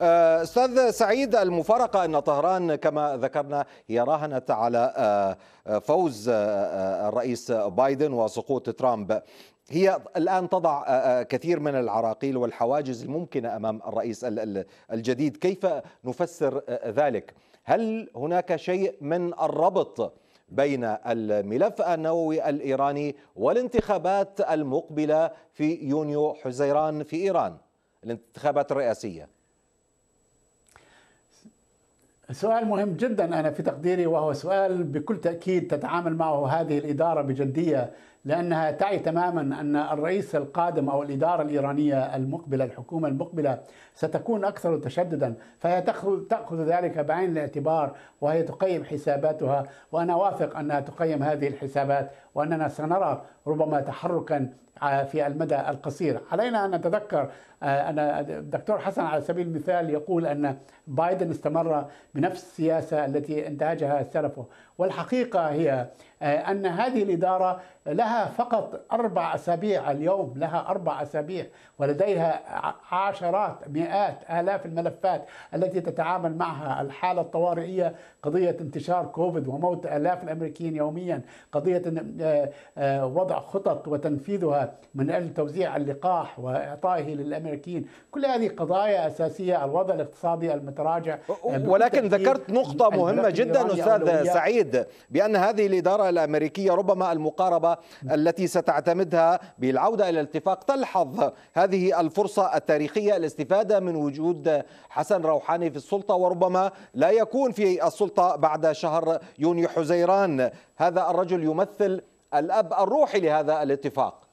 آه، استاذ سعيد المفارقه ان طهران كما ذكرنا هي راهنت على آه، آه، فوز الرئيس بايدن وسقوط ترامب هي الان تضع كثير من العراقيل والحواجز الممكنه امام الرئيس الجديد كيف نفسر ذلك هل هناك شيء من الربط بين الملف النووي الايراني والانتخابات المقبله في يونيو حزيران في ايران الانتخابات الرئاسيه سؤال مهم جدا انا في تقديري وهو سؤال بكل تاكيد تتعامل معه هذه الاداره بجديه لانها تعي تماما ان الرئيس القادم او الاداره الايرانيه المقبله الحكومه المقبله ستكون اكثر تشددا فهي تاخذ ذلك بعين الاعتبار وهي تقيم حساباتها وانا واثق انها تقيم هذه الحسابات واننا سنرى ربما تحركا آه، في المدى القصير علينا أن نتذكر آه، أن الدكتور حسن على سبيل المثال يقول أن بايدن استمر بنفس السياسة التي انتهجها سلفه والحقيقة هي آه، أن هذه الإدارة لها فقط أربع أسابيع اليوم لها أربع أسابيع ولديها عشرات مئات آلاف الملفات التي تتعامل معها الحالة الطوارئية قضية انتشار كوفيد وموت آلاف الأمريكيين يوميا قضية وضع وضع خطط وتنفيذها من أجل توزيع اللقاح وإعطائه للأمريكيين كل هذه قضايا أساسية الوضع الاقتصادي المتراجع آه، ولكن ذكرت نقطة مهمة جدا أستاذ سعيد بأن هذه الإدارة الأمريكية ربما المقاربة التي ستعتمدها بالعودة إلى الاتفاق تلحظ هذه الفرصة التاريخية الاستفادة من وجود حسن روحاني في السلطة وربما لا يكون في السلطة بعد شهر يونيو حزيران هذا الرجل يمثل الأب الروحي لهذا الاتفاق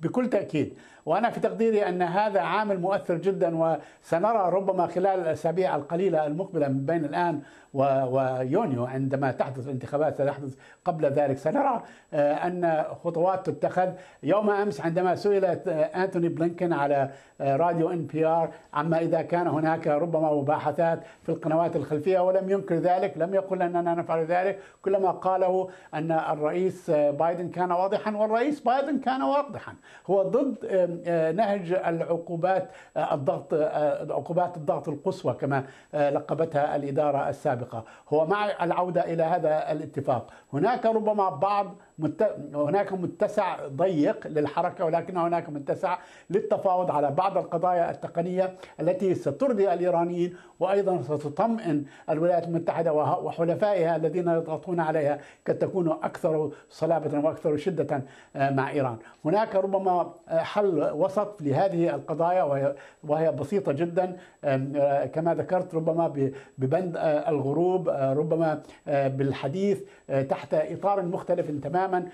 بكل تأكيد وأنا في تقديري أن هذا عامل مؤثر جدا وسنرى ربما خلال الأسابيع القليلة المقبلة من بين الآن ويونيو عندما تحدث الانتخابات ستحدث قبل ذلك سنرى آه، أن خطوات تتخذ يوم أمس عندما سئلت آه، أنتوني بلينكن على آه، راديو ان بي ار عما إذا كان هناك ربما مباحثات في القنوات الخلفية ولم ينكر ذلك لم يقل أننا نفعل ذلك كل ما قاله أن الرئيس بايدن كان واضحا والرئيس بايدن كان واضحا هو ضد آه، نهج العقوبات آه، الضغط آه، عقوبات الضغط القصوى كما لقبتها الإدارة السابقة هو مع العودة إلى هذا الاتفاق هناك ربما بعض مت... هناك متسع ضيق للحركه ولكن هناك متسع للتفاوض على بعض القضايا التقنيه التي سترضي الايرانيين وايضا ستطمئن الولايات المتحده وحلفائها الذين يضغطون عليها قد تكون اكثر صلابه واكثر شده آه، مع ايران. هناك ربما آه، حل وسط لهذه القضايا وهي بسيطه جدا آه، كما ذكرت ربما ببند الغروب ربما بالحديث تحت اطار مختلف تماما تماما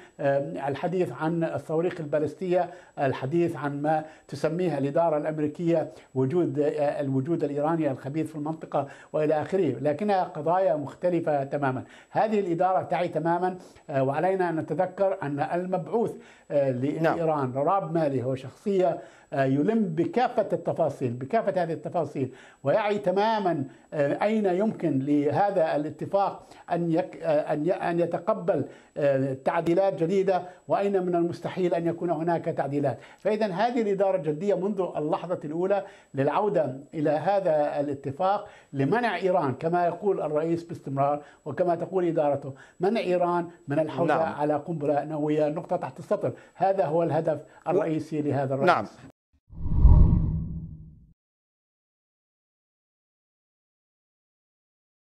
الحديث عن الصواريخ البالستية الحديث عن ما تسميها الإدارة الأمريكية وجود آه، الوجود الإيراني الخبيث في المنطقة وإلى آخره لكنها قضايا مختلفة تماما هذه الإدارة تعي تماما آه، وعلينا أن نتذكر أن المبعوث آه، نعم. لإيران راب مالي هو شخصية يلم بكافة التفاصيل بكافة هذه التفاصيل ويعي تماما أين يمكن لهذا الاتفاق أن أن يتقبل تعديلات جديدة وأين من المستحيل أن يكون هناك تعديلات فإذا هذه الإدارة الجدية منذ اللحظة الأولى للعودة إلى هذا الاتفاق لمنع إيران كما يقول الرئيس باستمرار وكما تقول إدارته منع إيران من الحوزة نعم. على قنبلة نووية نقطة تحت السطر هذا هو الهدف الرئيسي لهذا الرئيس نعم.